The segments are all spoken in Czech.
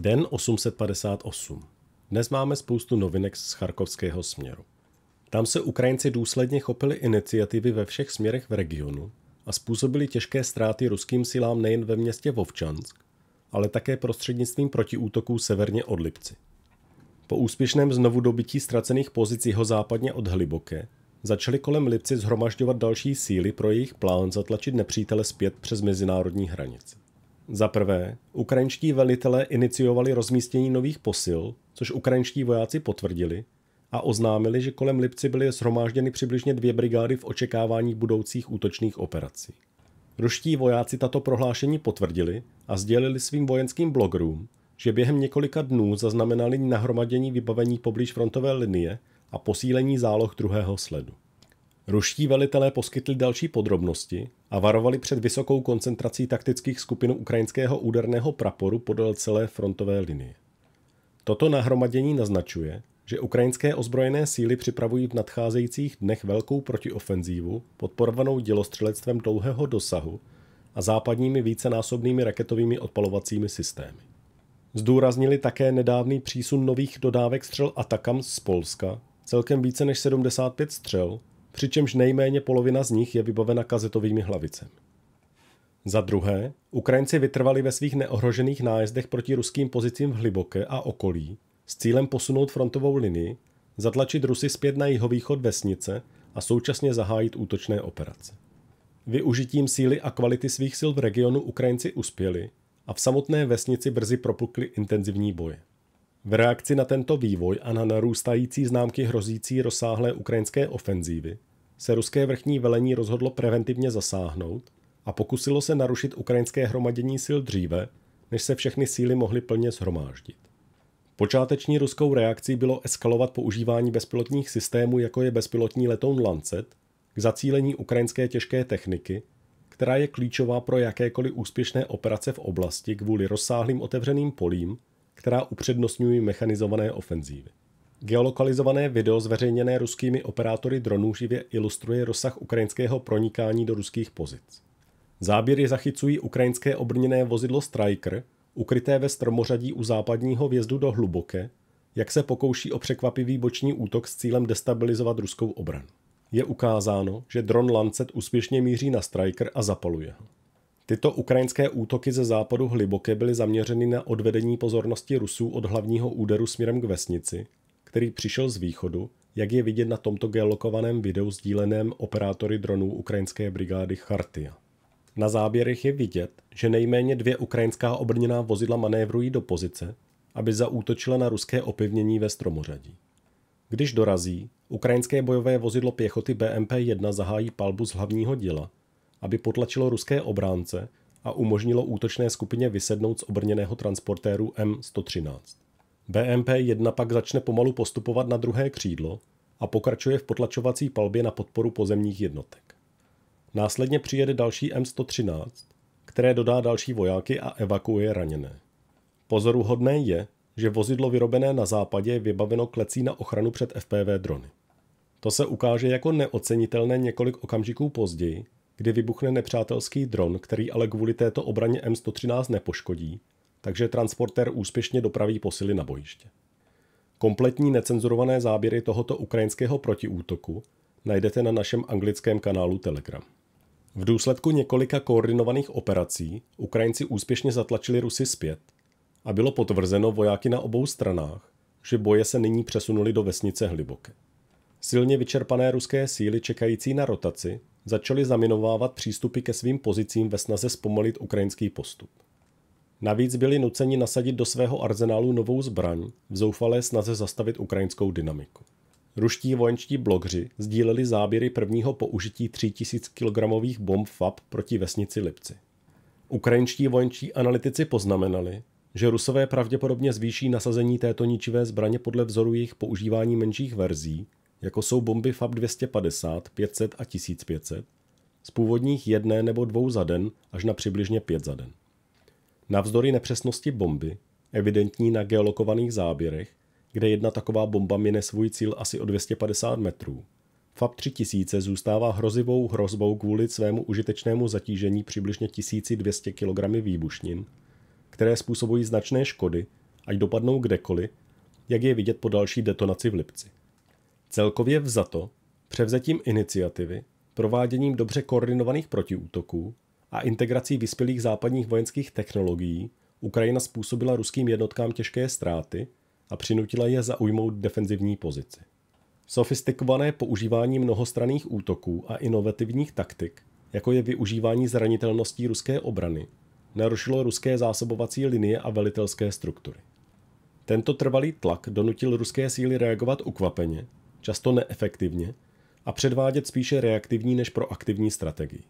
Den 858. Dnes máme spoustu novinek z charkovského směru. Tam se Ukrajinci důsledně chopili iniciativy ve všech směrech v regionu a způsobili těžké ztráty ruským silám nejen ve městě Vovčansk, ale také prostřednictvím protiútoků severně od Lipci. Po úspěšném znovu dobytí ztracených pozic západně od Hliboké začali kolem Lipci zhromažďovat další síly pro jejich plán zatlačit nepřítele zpět přes mezinárodní hranici. Za prvé, ukrajinští velitelé iniciovali rozmístění nových posil, což ukrajinští vojáci potvrdili, a oznámili, že kolem Lipci byly shromážděny přibližně dvě brigády v očekávání budoucích útočných operací. Ruští vojáci tato prohlášení potvrdili a sdělili svým vojenským blogerům, že během několika dnů zaznamenali nahromadění vybavení poblíž frontové linie a posílení záloh druhého sledu. Ruští velitelé poskytli další podrobnosti a varovali před vysokou koncentrací taktických skupin ukrajinského úderného praporu podél celé frontové linie. Toto nahromadění naznačuje, že ukrajinské ozbrojené síly připravují v nadcházejících dnech velkou protiofenzívu podporovanou dělostřelectvem dlouhého dosahu a západními vícenásobnými raketovými odpalovacími systémy. Zdůraznili také nedávný přísun nových dodávek střel Atakam z Polska, celkem více než 75 střel, přičemž nejméně polovina z nich je vybavena kazetovými hlavicemi. Za druhé, Ukrajinci vytrvali ve svých neohrožených nájezdech proti ruským pozicím v Hliboké a okolí s cílem posunout frontovou linii, zatlačit Rusy zpět na jihovýchod vesnice a současně zahájit útočné operace. Využitím síly a kvality svých sil v regionu Ukrajinci uspěli a v samotné vesnici brzy propukly intenzivní boje. V reakci na tento vývoj a na narůstající známky hrozící rozsáhlé ukrajinské ofenzívy se ruské vrchní velení rozhodlo preventivně zasáhnout a pokusilo se narušit ukrajinské hromadění sil dříve, než se všechny síly mohly plně zhromáždit. Počáteční ruskou reakcí bylo eskalovat používání bezpilotních systémů, jako je bezpilotní letoun Lancet, k zacílení ukrajinské těžké techniky, která je klíčová pro jakékoliv úspěšné operace v oblasti kvůli rozsáhlým otevřeným polím která upřednostňují mechanizované ofenzívy. Geolokalizované video zveřejněné ruskými operátory dronů živě ilustruje rozsah ukrajinského pronikání do ruských pozic. Záběry zachycují ukrajinské obrněné vozidlo Striker, ukryté ve stromořadí u západního vjezdu do Hluboké, jak se pokouší o překvapivý boční útok s cílem destabilizovat ruskou obranu. Je ukázáno, že dron Lancet úspěšně míří na Striker a zapaluje ho. Tyto ukrajinské útoky ze západu hluboké byly zaměřeny na odvedení pozornosti Rusů od hlavního úderu směrem k vesnici, který přišel z východu, jak je vidět na tomto geolokovaném videu sdíleném operátory dronů ukrajinské brigády Chartia. Na záběrech je vidět, že nejméně dvě ukrajinská obrněná vozidla manévrují do pozice, aby zaútočila na ruské opevnění ve stromořadí. Když dorazí, ukrajinské bojové vozidlo pěchoty BMP-1 zahájí palbu z hlavního díla aby potlačilo ruské obránce a umožnilo útočné skupině vysednout z obrněného transportéru M113. BMP-1 pak začne pomalu postupovat na druhé křídlo a pokračuje v potlačovací palbě na podporu pozemních jednotek. Následně přijede další M113, které dodá další vojáky a evakuuje raněné. Pozoruhodné je, že vozidlo vyrobené na západě je vybaveno klecí na ochranu před FPV drony. To se ukáže jako neocenitelné několik okamžiků později, kdy vybuchne nepřátelský dron, který ale kvůli této obraně M113 nepoškodí, takže transportér úspěšně dopraví posily na bojiště. Kompletní necenzurované záběry tohoto ukrajinského protiútoku najdete na našem anglickém kanálu Telegram. V důsledku několika koordinovaných operací Ukrajinci úspěšně zatlačili Rusy zpět a bylo potvrzeno vojáky na obou stranách, že boje se nyní přesunuli do vesnice Hliboké. Silně vyčerpané ruské síly čekající na rotaci začaly zaminovávat přístupy ke svým pozicím ve snaze zpomalit ukrajinský postup. Navíc byli nuceni nasadit do svého arzenálu novou zbraň v zoufalé snaze zastavit ukrajinskou dynamiku. Ruští vojenčtí blogři sdíleli záběry prvního použití 3000 kg bomb FAB proti vesnici Lipci. Ukrajinští vojenčtí analytici poznamenali, že Rusové pravděpodobně zvýší nasazení této ničivé zbraně podle vzoru jejich používání menších verzí, jako jsou bomby FAB 250, 500 a 1500, z původních jedné nebo dvou za den až na přibližně pět za den. Navzdory nepřesnosti bomby, evidentní na geolokovaných záběrech, kde jedna taková bomba mine svůj cíl asi o 250 metrů, FAB 3000 zůstává hrozivou hrozbou kvůli svému užitečnému zatížení přibližně 1200 kg výbušnin, které způsobují značné škody, ať dopadnou kdekoliv, jak je vidět po další detonaci v Lipci. Celkově vzato, převzetím iniciativy, prováděním dobře koordinovaných protiútoků a integrací vyspělých západních vojenských technologií Ukrajina způsobila ruským jednotkám těžké ztráty a přinutila je zaujmout defenzivní pozici. Sofistikované používání mnohostranných útoků a inovativních taktik, jako je využívání zranitelností ruské obrany, narušilo ruské zásobovací linie a velitelské struktury. Tento trvalý tlak donutil ruské síly reagovat ukvapeně často neefektivně, a předvádět spíše reaktivní než proaktivní strategii.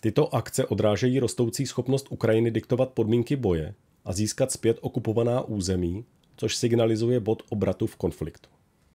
Tyto akce odrážejí rostoucí schopnost Ukrajiny diktovat podmínky boje a získat zpět okupovaná území, což signalizuje bod obratu v konfliktu.